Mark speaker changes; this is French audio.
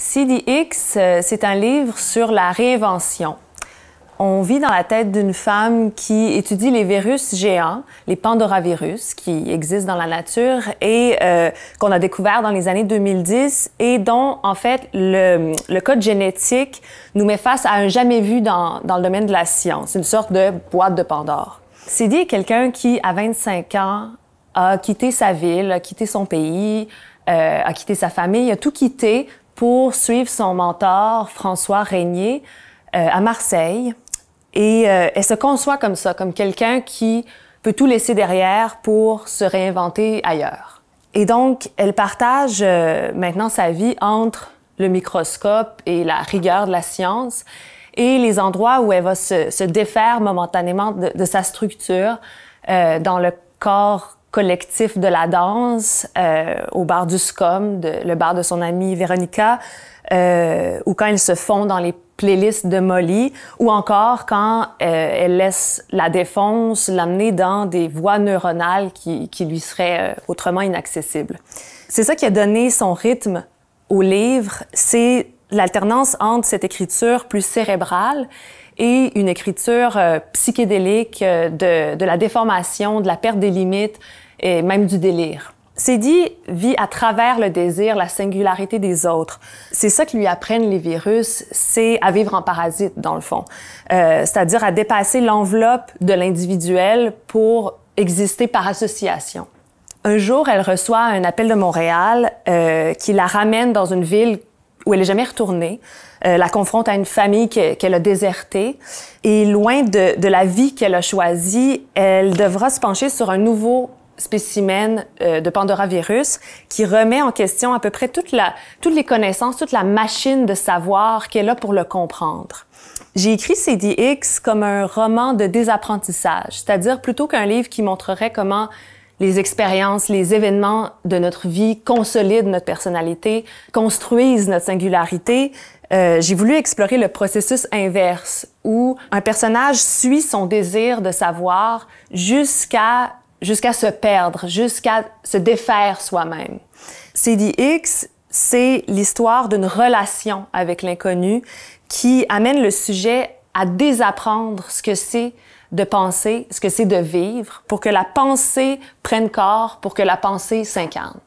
Speaker 1: CDX, euh, c'est un livre sur la réinvention. On vit dans la tête d'une femme qui étudie les virus géants, les pandoravirus, qui existent dans la nature et euh, qu'on a découvert dans les années 2010 et dont, en fait, le, code génétique nous met face à un jamais vu dans, dans le domaine de la science, une sorte de boîte de Pandore. Sidi est quelqu'un qui, à 25 ans, a quitté sa ville, a quitté son pays, euh, a quitté sa famille, a tout quitté pour suivre son mentor, François Régnier, euh, à Marseille. Et euh, elle se conçoit comme ça, comme quelqu'un qui peut tout laisser derrière pour se réinventer ailleurs. Et donc, elle partage euh, maintenant sa vie entre le microscope et la rigueur de la science et les endroits où elle va se, défaire momentanément de, de sa structure dans le corps collectif de la danse euh, au bar du SCOM, le bar de son amie Véronica, euh, ou quand ils se font dans les playlists de Molly, ou encore quand euh, elle laisse la défonce l'amener dans des voies neuronales qui, qui lui seraient autrement inaccessibles. C'est ça qui a donné son rythme au livre, c'est l'alternance entre cette écriture plus cérébrale et une écriture euh, psychédélique euh, de, la déformation, de la perte des limites et même du délire. dit vit à travers le désir la singularité des autres. C'est ça que lui apprennent les virus, c'est à vivre en parasite dans le fond, euh, c'est-à-dire à dépasser l'enveloppe de l'individuel pour exister par association. Un jour, elle reçoit un appel de Montréal qui la ramène dans une ville où elle est jamais retournée, euh, la confronte à une famille qu'elle a désertée. Et loin de, la vie qu'elle a choisie, elle devra se pencher sur un nouveau spécimen euh, de Pandora virus qui remet en question à peu près toute la, toutes les connaissances, toute la machine de savoir qu'elle a pour le comprendre. J'ai écrit CDX comme un roman de désapprentissage, c'est-à-dire plutôt qu'un livre qui montrerait comment les expériences, les événements de notre vie consolident notre personnalité, construisent notre singularité. Euh, j'ai voulu explorer le processus inverse où un personnage suit son désir de savoir jusqu'à jusqu'à se perdre, jusqu'à se défaire soi-même. CDX, c'est l'histoire d'une relation avec l'inconnu qui amène le sujet à désapprendre ce que c'est de penser, ce que c'est de vivre, pour que la pensée prenne corps, pour que la pensée s'incarne.